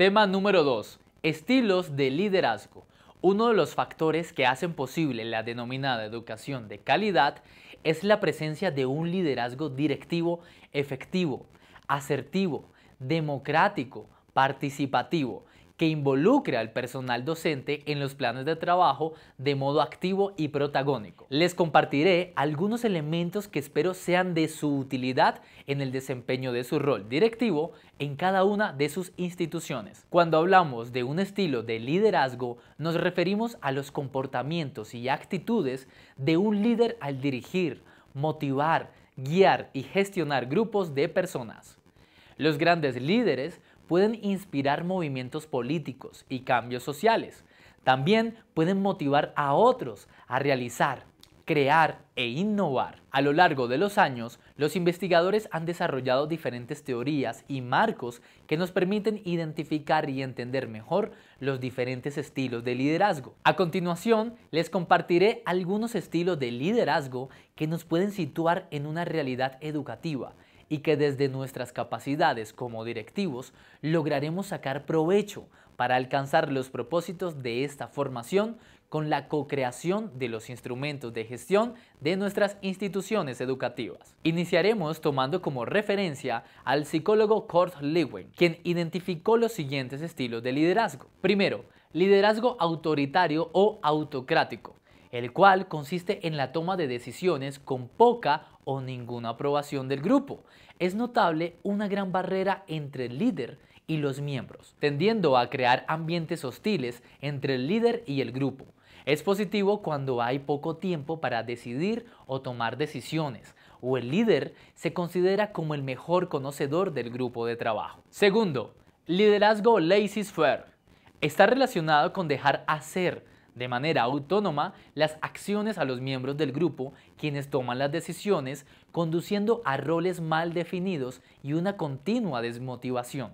Tema número 2. Estilos de liderazgo. Uno de los factores que hacen posible la denominada educación de calidad es la presencia de un liderazgo directivo efectivo, asertivo, democrático, participativo, que involucre al personal docente en los planes de trabajo de modo activo y protagónico. Les compartiré algunos elementos que espero sean de su utilidad en el desempeño de su rol directivo en cada una de sus instituciones. Cuando hablamos de un estilo de liderazgo, nos referimos a los comportamientos y actitudes de un líder al dirigir, motivar, guiar y gestionar grupos de personas. Los grandes líderes pueden inspirar movimientos políticos y cambios sociales. También pueden motivar a otros a realizar, crear e innovar. A lo largo de los años, los investigadores han desarrollado diferentes teorías y marcos que nos permiten identificar y entender mejor los diferentes estilos de liderazgo. A continuación, les compartiré algunos estilos de liderazgo que nos pueden situar en una realidad educativa y que desde nuestras capacidades como directivos lograremos sacar provecho para alcanzar los propósitos de esta formación con la co-creación de los instrumentos de gestión de nuestras instituciones educativas. Iniciaremos tomando como referencia al psicólogo Kurt Lewin, quien identificó los siguientes estilos de liderazgo. Primero, liderazgo autoritario o autocrático el cual consiste en la toma de decisiones con poca o ninguna aprobación del grupo. Es notable una gran barrera entre el líder y los miembros, tendiendo a crear ambientes hostiles entre el líder y el grupo. Es positivo cuando hay poco tiempo para decidir o tomar decisiones, o el líder se considera como el mejor conocedor del grupo de trabajo. Segundo, liderazgo laissez-faire. Está relacionado con dejar hacer, de manera autónoma las acciones a los miembros del grupo, quienes toman las decisiones, conduciendo a roles mal definidos y una continua desmotivación,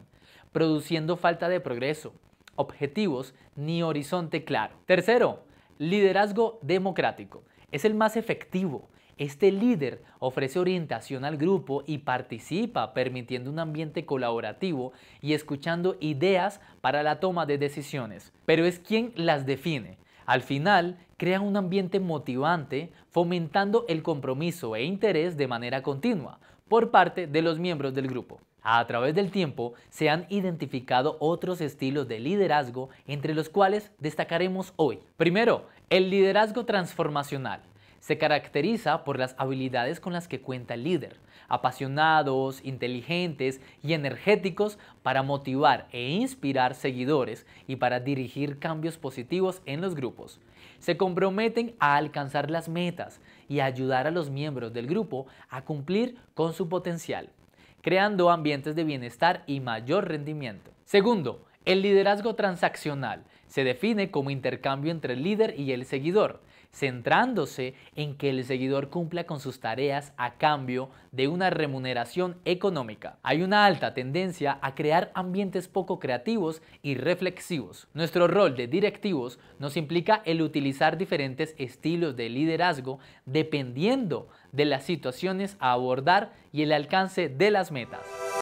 produciendo falta de progreso, objetivos ni horizonte claro. Tercero, liderazgo democrático. Es el más efectivo, este líder ofrece orientación al grupo y participa permitiendo un ambiente colaborativo y escuchando ideas para la toma de decisiones, pero es quien las define, al final, crea un ambiente motivante, fomentando el compromiso e interés de manera continua por parte de los miembros del grupo. A través del tiempo se han identificado otros estilos de liderazgo, entre los cuales destacaremos hoy. Primero, el liderazgo transformacional. Se caracteriza por las habilidades con las que cuenta el líder, apasionados, inteligentes y energéticos para motivar e inspirar seguidores y para dirigir cambios positivos en los grupos. Se comprometen a alcanzar las metas y ayudar a los miembros del grupo a cumplir con su potencial, creando ambientes de bienestar y mayor rendimiento. Segundo, el liderazgo transaccional se define como intercambio entre el líder y el seguidor, centrándose en que el seguidor cumpla con sus tareas a cambio de una remuneración económica. Hay una alta tendencia a crear ambientes poco creativos y reflexivos. Nuestro rol de directivos nos implica el utilizar diferentes estilos de liderazgo dependiendo de las situaciones a abordar y el alcance de las metas.